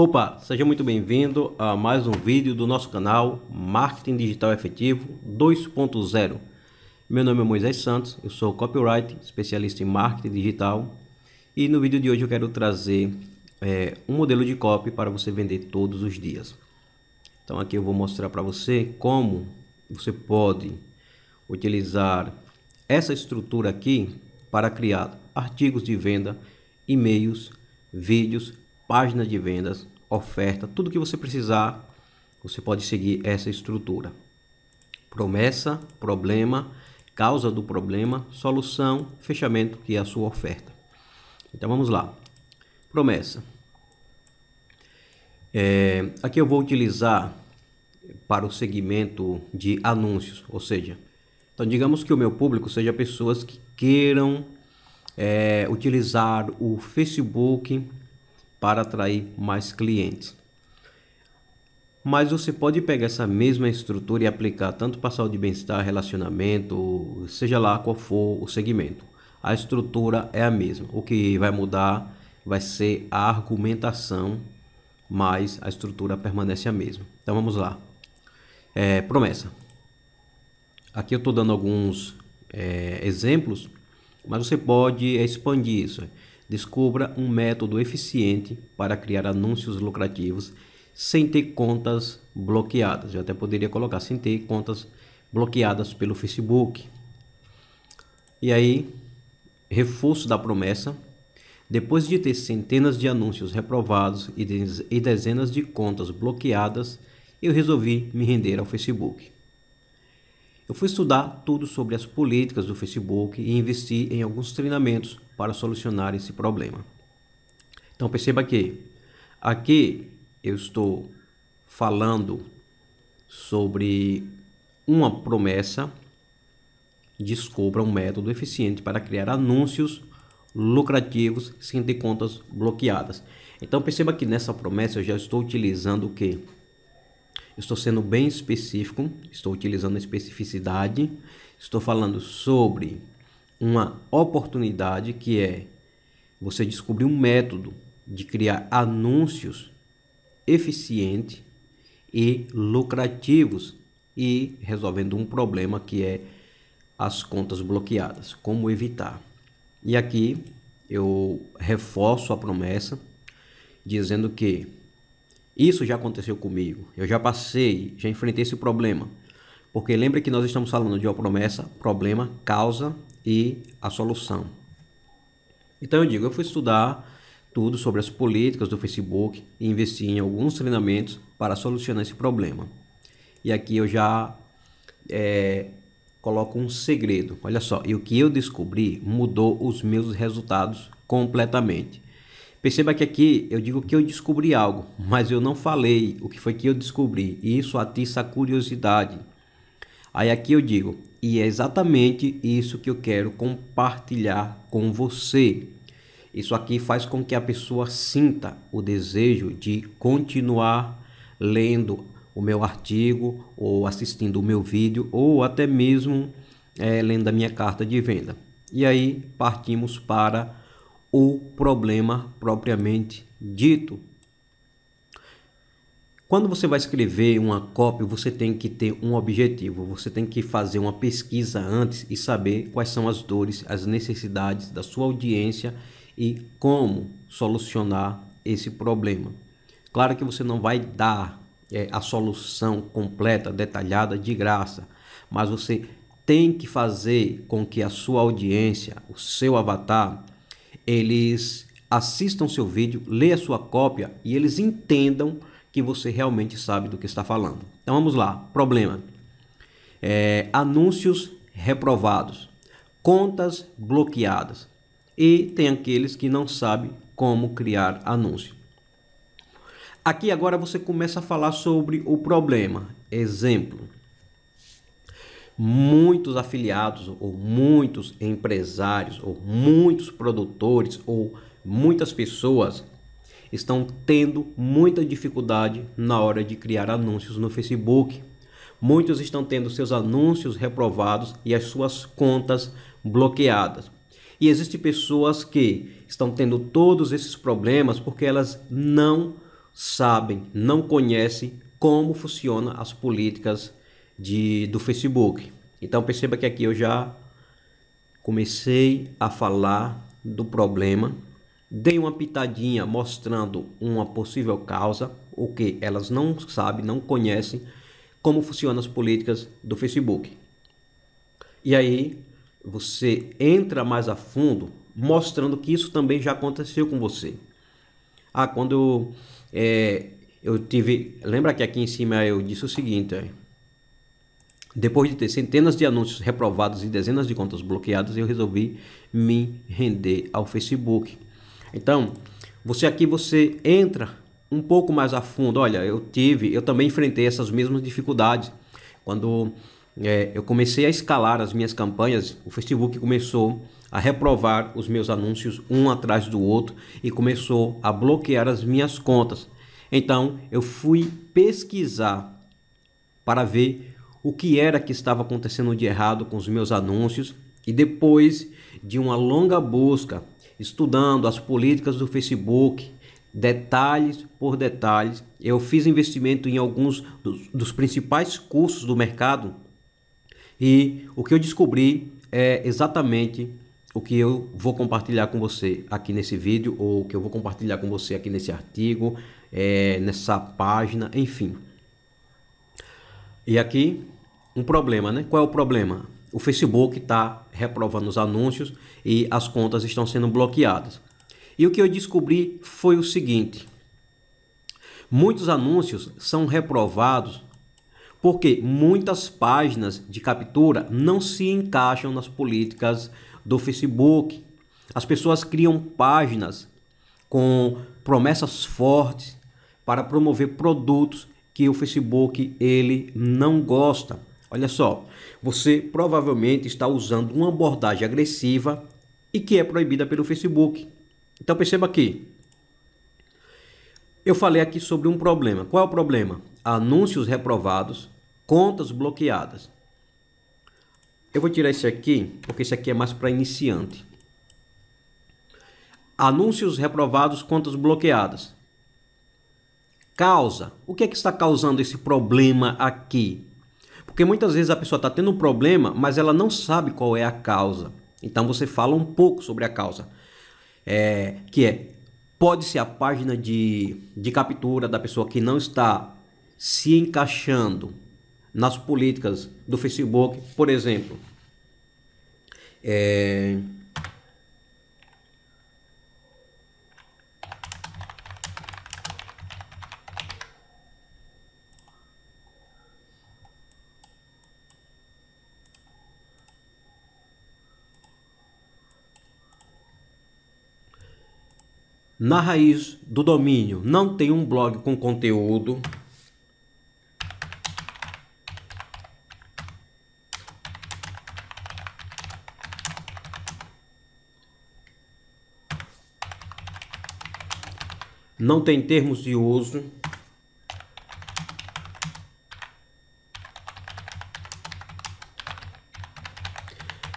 Opa, seja muito bem-vindo a mais um vídeo do nosso canal Marketing Digital Efetivo 2.0. Meu nome é Moisés Santos, eu sou copyright, especialista em marketing digital e no vídeo de hoje eu quero trazer é, um modelo de copy para você vender todos os dias. Então aqui eu vou mostrar para você como você pode utilizar essa estrutura aqui para criar artigos de venda, e-mails, vídeos página de vendas, oferta, tudo que você precisar, você pode seguir essa estrutura. Promessa, problema, causa do problema, solução, fechamento, que é a sua oferta. Então vamos lá. Promessa. É, aqui eu vou utilizar para o segmento de anúncios, ou seja, então digamos que o meu público seja pessoas que queiram é, utilizar o Facebook para atrair mais clientes. Mas você pode pegar essa mesma estrutura e aplicar tanto para saúde e bem-estar, relacionamento, seja lá qual for o segmento. A estrutura é a mesma. O que vai mudar vai ser a argumentação, mas a estrutura permanece a mesma. Então vamos lá. É, promessa. Aqui eu estou dando alguns é, exemplos, mas você pode expandir isso descubra um método eficiente para criar anúncios lucrativos sem ter contas bloqueadas. Eu até poderia colocar sem ter contas bloqueadas pelo Facebook. E aí, reforço da promessa. Depois de ter centenas de anúncios reprovados e dezenas de contas bloqueadas, eu resolvi me render ao Facebook. Eu fui estudar tudo sobre as políticas do Facebook e investi em alguns treinamentos para solucionar esse problema. Então perceba que aqui eu estou falando sobre uma promessa descubra um método eficiente para criar anúncios lucrativos sem ter contas bloqueadas. Então perceba que nessa promessa eu já estou utilizando o que? Estou sendo bem específico, estou utilizando a especificidade, estou falando sobre uma oportunidade que é você descobrir um método de criar anúncios eficiente e lucrativos e resolvendo um problema que é as contas bloqueadas, como evitar. E aqui eu reforço a promessa dizendo que isso já aconteceu comigo. Eu já passei, já enfrentei esse problema. Porque lembra que nós estamos falando de uma promessa, problema, causa e a solução. Então eu digo, eu fui estudar tudo sobre as políticas do Facebook e investi em alguns treinamentos para solucionar esse problema. E aqui eu já é, coloco um segredo. Olha só, e o que eu descobri mudou os meus resultados completamente. Perceba que aqui eu digo que eu descobri algo, mas eu não falei o que foi que eu descobri, e isso atiça a curiosidade. Aí aqui eu digo, e é exatamente isso que eu quero compartilhar com você. Isso aqui faz com que a pessoa sinta o desejo de continuar lendo o meu artigo, ou assistindo o meu vídeo, ou até mesmo é, lendo a minha carta de venda. E aí partimos para o problema propriamente dito. Quando você vai escrever uma cópia, você tem que ter um objetivo, você tem que fazer uma pesquisa antes e saber quais são as dores, as necessidades da sua audiência e como solucionar esse problema. Claro que você não vai dar é, a solução completa, detalhada, de graça, mas você tem que fazer com que a sua audiência, o seu avatar, eles assistam seu vídeo, leia sua cópia e eles entendam que você realmente sabe do que está falando. Então vamos lá, problema. É, anúncios reprovados, contas bloqueadas e tem aqueles que não sabem como criar anúncio. Aqui agora você começa a falar sobre o problema. Exemplo, muitos afiliados ou muitos empresários ou muitos produtores ou muitas pessoas estão tendo muita dificuldade na hora de criar anúncios no Facebook. Muitos estão tendo seus anúncios reprovados e as suas contas bloqueadas. E existem pessoas que estão tendo todos esses problemas porque elas não sabem, não conhecem como funcionam as políticas de, do Facebook. Então perceba que aqui eu já comecei a falar do problema, dei uma pitadinha mostrando uma possível causa, o que elas não sabem, não conhecem, como funcionam as políticas do Facebook. E aí você entra mais a fundo mostrando que isso também já aconteceu com você. Ah, quando é, eu tive. Lembra que aqui em cima eu disse o seguinte. Eh, depois de ter centenas de anúncios reprovados e dezenas de contas bloqueadas, eu resolvi me render ao Facebook. Então, você aqui você entra um pouco mais a fundo. Olha, eu tive, eu também enfrentei essas mesmas dificuldades quando é, eu comecei a escalar as minhas campanhas. O Facebook começou a reprovar os meus anúncios um atrás do outro e começou a bloquear as minhas contas. Então, eu fui pesquisar para ver o que era que estava acontecendo de errado com os meus anúncios e depois de uma longa busca, estudando as políticas do Facebook, detalhes por detalhes, eu fiz investimento em alguns dos, dos principais cursos do mercado e o que eu descobri é exatamente o que eu vou compartilhar com você aqui nesse vídeo, ou que eu vou compartilhar com você aqui nesse artigo, é, nessa página, enfim. E aqui um problema, né? Qual é o problema? O Facebook está reprovando os anúncios e as contas estão sendo bloqueadas. E o que eu descobri foi o seguinte: muitos anúncios são reprovados porque muitas páginas de captura não se encaixam nas políticas do Facebook. As pessoas criam páginas com promessas fortes para promover produtos que o Facebook ele não gosta. Olha só, você provavelmente está usando uma abordagem agressiva e que é proibida pelo Facebook. Então perceba aqui. Eu falei aqui sobre um problema. Qual é o problema? Anúncios reprovados, contas bloqueadas. Eu vou tirar esse aqui, porque esse aqui é mais para iniciante. Anúncios reprovados, contas bloqueadas. Causa. O que é que está causando esse problema aqui? Porque muitas vezes a pessoa está tendo um problema, mas ela não sabe qual é a causa. Então você fala um pouco sobre a causa, é, que é pode ser a página de, de captura da pessoa que não está se encaixando nas políticas do Facebook, por exemplo. É, na raiz do domínio não tem um blog com conteúdo, não tem termos de uso,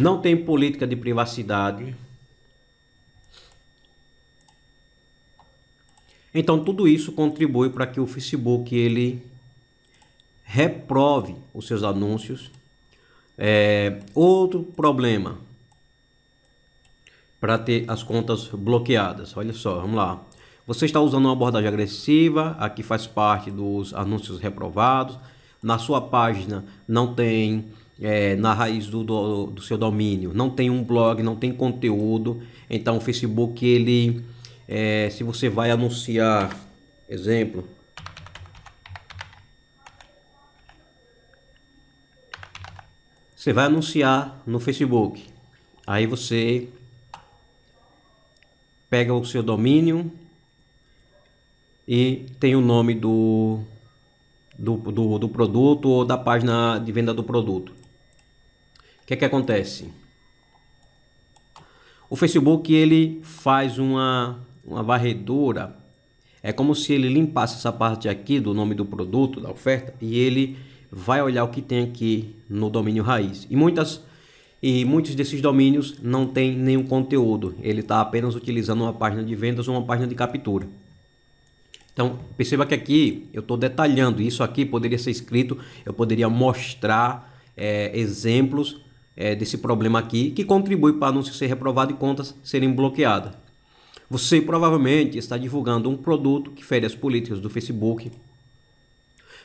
não tem política de privacidade. Então tudo isso contribui para que o Facebook ele reprove os seus anúncios. É, outro problema para ter as contas bloqueadas. Olha só, vamos lá. Você está usando uma abordagem agressiva, aqui faz parte dos anúncios reprovados. Na sua página não tem, é, na raiz do, do, do seu domínio, não tem um blog, não tem conteúdo. Então o Facebook ele é, se você vai anunciar, exemplo, você vai anunciar no Facebook. Aí você pega o seu domínio e tem o nome do, do, do, do produto ou da página de venda do produto. O que é que acontece? O Facebook ele faz uma uma varredura. É como se ele limpasse essa parte aqui do nome do produto, da oferta, e ele vai olhar o que tem aqui no domínio raiz. E muitas e muitos desses domínios não tem nenhum conteúdo, ele está apenas utilizando uma página de vendas ou uma página de captura. Então, perceba que aqui eu estou detalhando, isso aqui poderia ser escrito, eu poderia mostrar é, exemplos é, desse problema aqui que contribui para não ser reprovado e contas serem bloqueadas. Você provavelmente está divulgando um produto que fere as políticas do Facebook.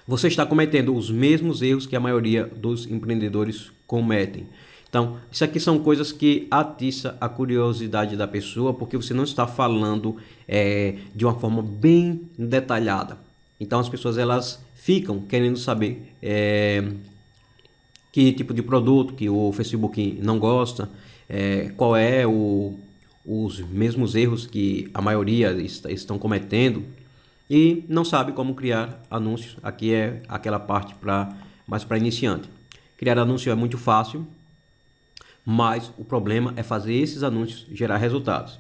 Você está cometendo os mesmos erros que a maioria dos empreendedores cometem. Então, isso aqui são coisas que atiça a curiosidade da pessoa, porque você não está falando é, de uma forma bem detalhada. Então, as pessoas elas ficam querendo saber é, que tipo de produto que o Facebook não gosta, é, qual é o os mesmos erros que a maioria está, estão cometendo e não sabe como criar anúncios. Aqui é aquela parte para mais para iniciante. Criar anúncio é muito fácil, mas o problema é fazer esses anúncios gerar resultados.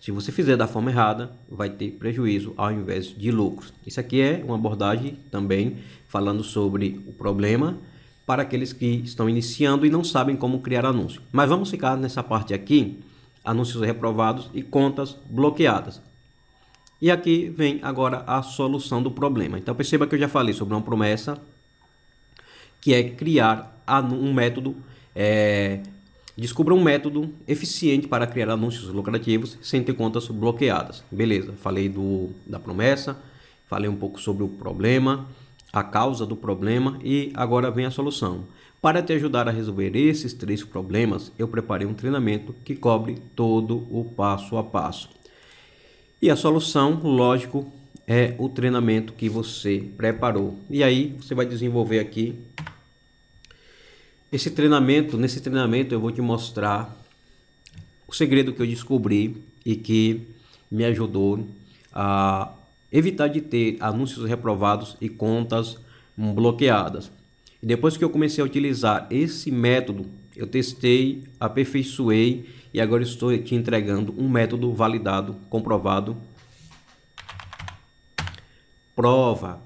Se você fizer da forma errada, vai ter prejuízo ao invés de lucros. Isso aqui é uma abordagem também falando sobre o problema para aqueles que estão iniciando e não sabem como criar anúncio. Mas vamos ficar nessa parte aqui anúncios reprovados e contas bloqueadas. E aqui vem agora a solução do problema. Então perceba que eu já falei sobre uma promessa que é criar um método, é, descubra um método eficiente para criar anúncios lucrativos sem ter contas bloqueadas. Beleza, falei do, da promessa, falei um pouco sobre o problema, a causa do problema e agora vem a solução. Para te ajudar a resolver esses três problemas, eu preparei um treinamento que cobre todo o passo a passo. E a solução, lógico, é o treinamento que você preparou. E aí você vai desenvolver aqui esse treinamento. Nesse treinamento eu vou te mostrar o segredo que eu descobri e que me ajudou a evitar de ter anúncios reprovados e contas bloqueadas depois que eu comecei a utilizar esse método, eu testei, aperfeiçoei e agora estou te entregando um método validado, comprovado. Prova.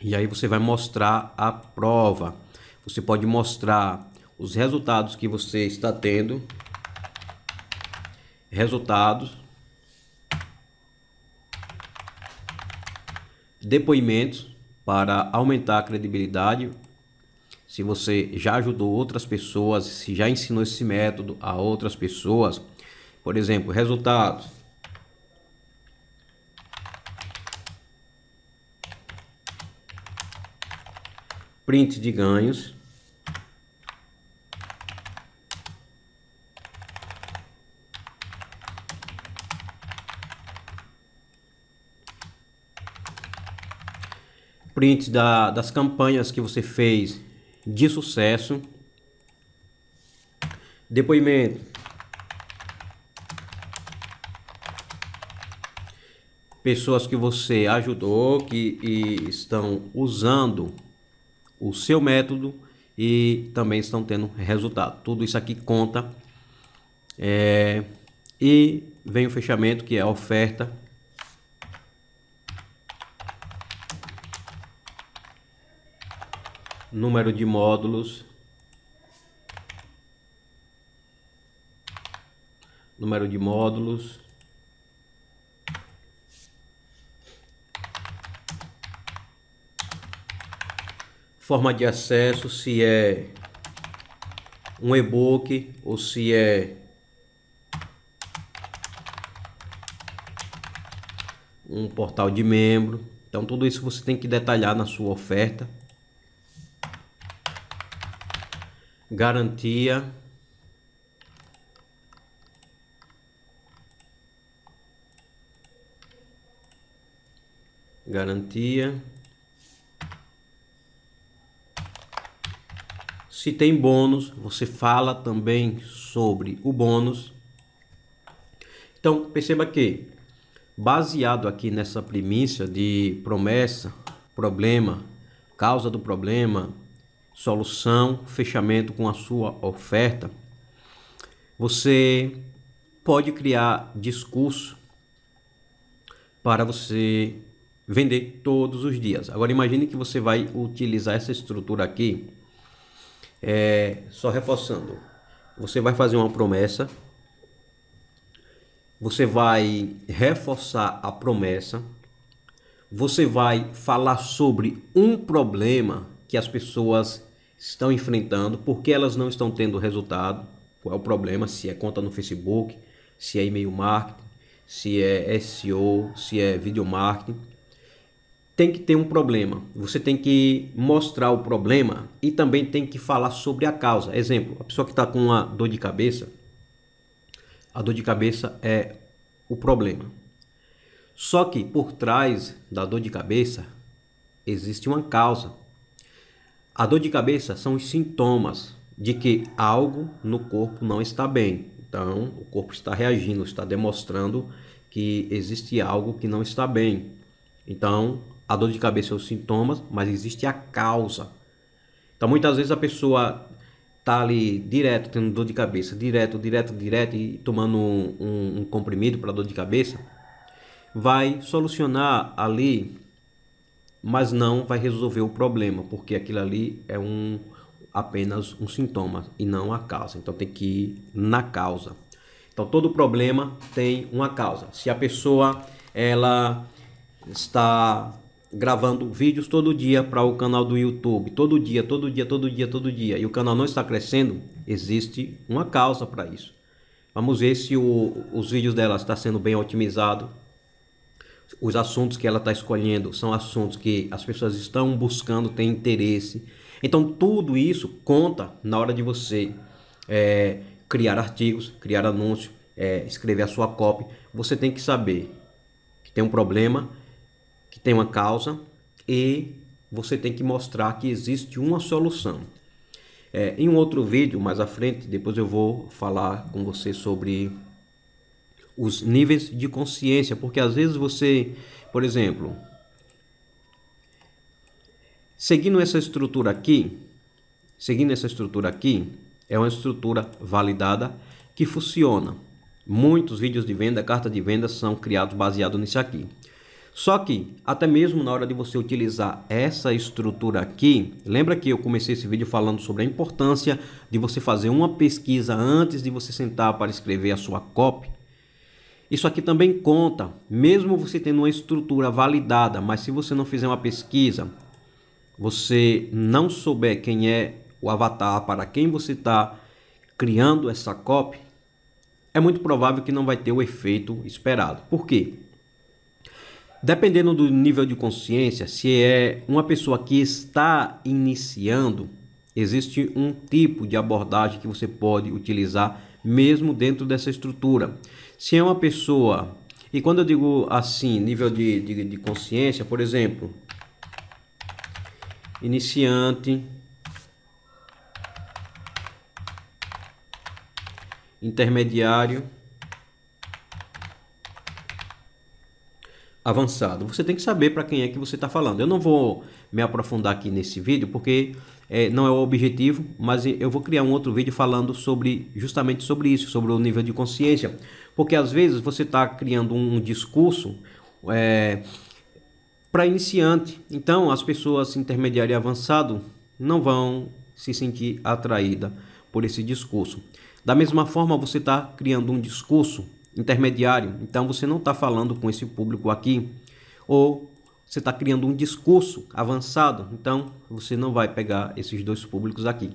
E aí você vai mostrar a prova. Você pode mostrar os resultados que você está tendo. Resultados. Depoimentos para aumentar a credibilidade. Se você já ajudou outras pessoas, se já ensinou esse método a outras pessoas, por exemplo, resultados. Print de ganhos. prints da, das campanhas que você fez de sucesso. Depoimento. Pessoas que você ajudou que e estão usando o seu método e também estão tendo resultado. Tudo isso aqui conta. É, e vem o fechamento que é a oferta número de módulos, número de módulos, forma de acesso, se é um e-book ou se é um portal de membro. Então tudo isso você tem que detalhar na sua oferta. garantia garantia se tem bônus você fala também sobre o bônus então perceba que baseado aqui nessa primícia de promessa problema causa do problema solução, fechamento com a sua oferta, você pode criar discurso para você vender todos os dias. Agora imagine que você vai utilizar essa estrutura aqui, é, só reforçando, você vai fazer uma promessa, você vai reforçar a promessa, você vai falar sobre um problema que as pessoas estão enfrentando, por que elas não estão tendo resultado, qual é o problema, se é conta no Facebook, se é e-mail marketing, se é SEO, se é video marketing. Tem que ter um problema. Você tem que mostrar o problema e também tem que falar sobre a causa. Exemplo, a pessoa que está com uma dor de cabeça, a dor de cabeça é o problema. Só que por trás da dor de cabeça existe uma causa. A dor de cabeça são os sintomas de que algo no corpo não está bem. Então, o corpo está reagindo, está demonstrando que existe algo que não está bem. Então, a dor de cabeça é os sintomas, mas existe a causa. Então, muitas vezes a pessoa está ali direto tendo dor de cabeça, direto, direto, direto e tomando um, um, um comprimido para dor de cabeça, vai solucionar ali mas não vai resolver o problema, porque aquilo ali é um apenas um sintoma e não a causa. Então tem que ir na causa. Então todo problema tem uma causa. Se a pessoa ela está gravando vídeos todo dia para o canal do YouTube, todo dia, todo dia, todo dia, todo dia, e o canal não está crescendo, existe uma causa para isso. Vamos ver se o, os vídeos dela está sendo bem otimizado, os assuntos que ela está escolhendo são assuntos que as pessoas estão buscando, têm interesse. Então, tudo isso conta na hora de você é, criar artigos, criar anúncios, é, escrever a sua copy. Você tem que saber que tem um problema, que tem uma causa e você tem que mostrar que existe uma solução. É, em um outro vídeo mais à frente, depois eu vou falar com você sobre os níveis de consciência, porque às vezes você, por exemplo, seguindo essa estrutura aqui, seguindo essa estrutura aqui, é uma estrutura validada que funciona. Muitos vídeos de venda, carta de venda são criados baseado nisso aqui. Só que, até mesmo na hora de você utilizar essa estrutura aqui, lembra que eu comecei esse vídeo falando sobre a importância de você fazer uma pesquisa antes de você sentar para escrever a sua copy? Isso aqui também conta, mesmo você tendo uma estrutura validada, mas se você não fizer uma pesquisa, você não souber quem é o avatar para quem você está criando essa copy, é muito provável que não vai ter o efeito esperado. Por quê? Dependendo do nível de consciência, se é uma pessoa que está iniciando, existe um tipo de abordagem que você pode utilizar mesmo dentro dessa estrutura. Se é uma pessoa, e quando eu digo assim, nível de, de, de consciência, por exemplo, iniciante, intermediário, avançado. Você tem que saber para quem é que você está falando. Eu não vou me aprofundar aqui nesse vídeo porque é, não é o objetivo, mas eu vou criar um outro vídeo falando sobre justamente sobre isso, sobre o nível de consciência. Porque às vezes você está criando um, discurso é, para iniciante. Então as pessoas intermediário e avançado não vão se sentir atraída por esse discurso. Da mesma forma, você está criando um discurso intermediário. Então você não está falando com esse público aqui ou você está criando um discurso avançado, então você não vai pegar esses dois públicos aqui.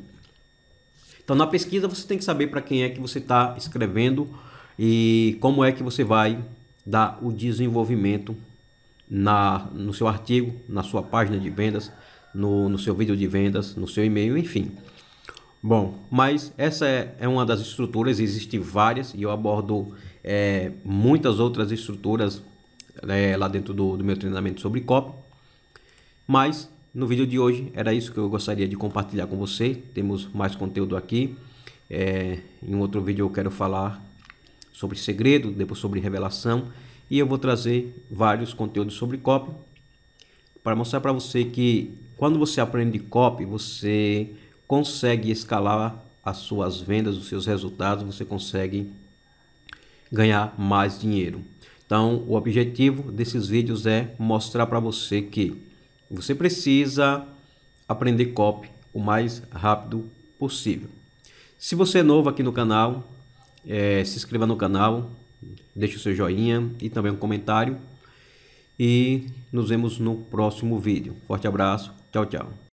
Então, na pesquisa, você tem que saber para quem é que você está escrevendo e como é que você vai dar o desenvolvimento na, no seu artigo, na sua página de vendas, no, no seu vídeo de vendas, no seu e-mail, enfim. Bom, mas essa é, é uma das estruturas, existem várias e eu abordo é, muitas outras estruturas é, lá dentro do, do meu treinamento sobre copy. Mas no vídeo de hoje era isso que eu gostaria de compartilhar com você. Temos mais conteúdo aqui. É, em outro vídeo eu quero falar sobre segredo, depois sobre revelação, e eu vou trazer vários conteúdos sobre copy para mostrar para você que quando você aprende copy, você consegue escalar as suas vendas, os seus resultados, você consegue ganhar mais dinheiro. Então, o objetivo desses vídeos é mostrar para você que você precisa aprender copy o mais rápido possível. Se você é novo aqui no canal, é, se inscreva no canal, deixe o seu joinha e também um comentário. E nos vemos no próximo vídeo. Forte abraço, tchau, tchau.